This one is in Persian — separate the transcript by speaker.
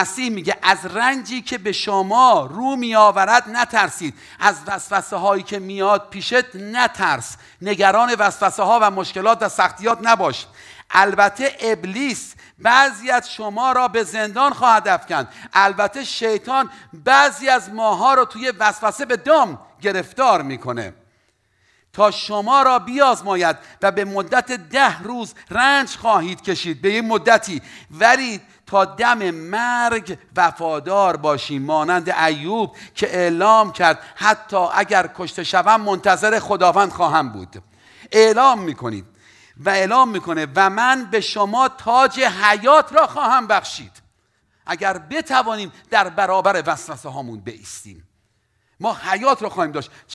Speaker 1: مسیح میگه از رنجی که به شما رو میآورد نترسید از وسوسه هایی که میاد پیشت نترس نگران وسوسه ها و مشکلات و سختیات نباش البته ابلیس بعضی از شما را به زندان خواهد افکند البته شیطان بعضی از ماها را توی وسوسه به دام گرفتار میکنه تا شما را بیازماید و به مدت ده روز رنج خواهید کشید به این مدتی ولی تا دم مرگ وفادار باشیم مانند ایوب که اعلام کرد حتی اگر کشته شوم منتظر خداوند خواهم بود اعلام میکنید و اعلام میکنه و من به شما تاج حیات را خواهم بخشید اگر بتوانیم در برابر وسوسه هامون بیستیم ما حیات را خواهیم داشت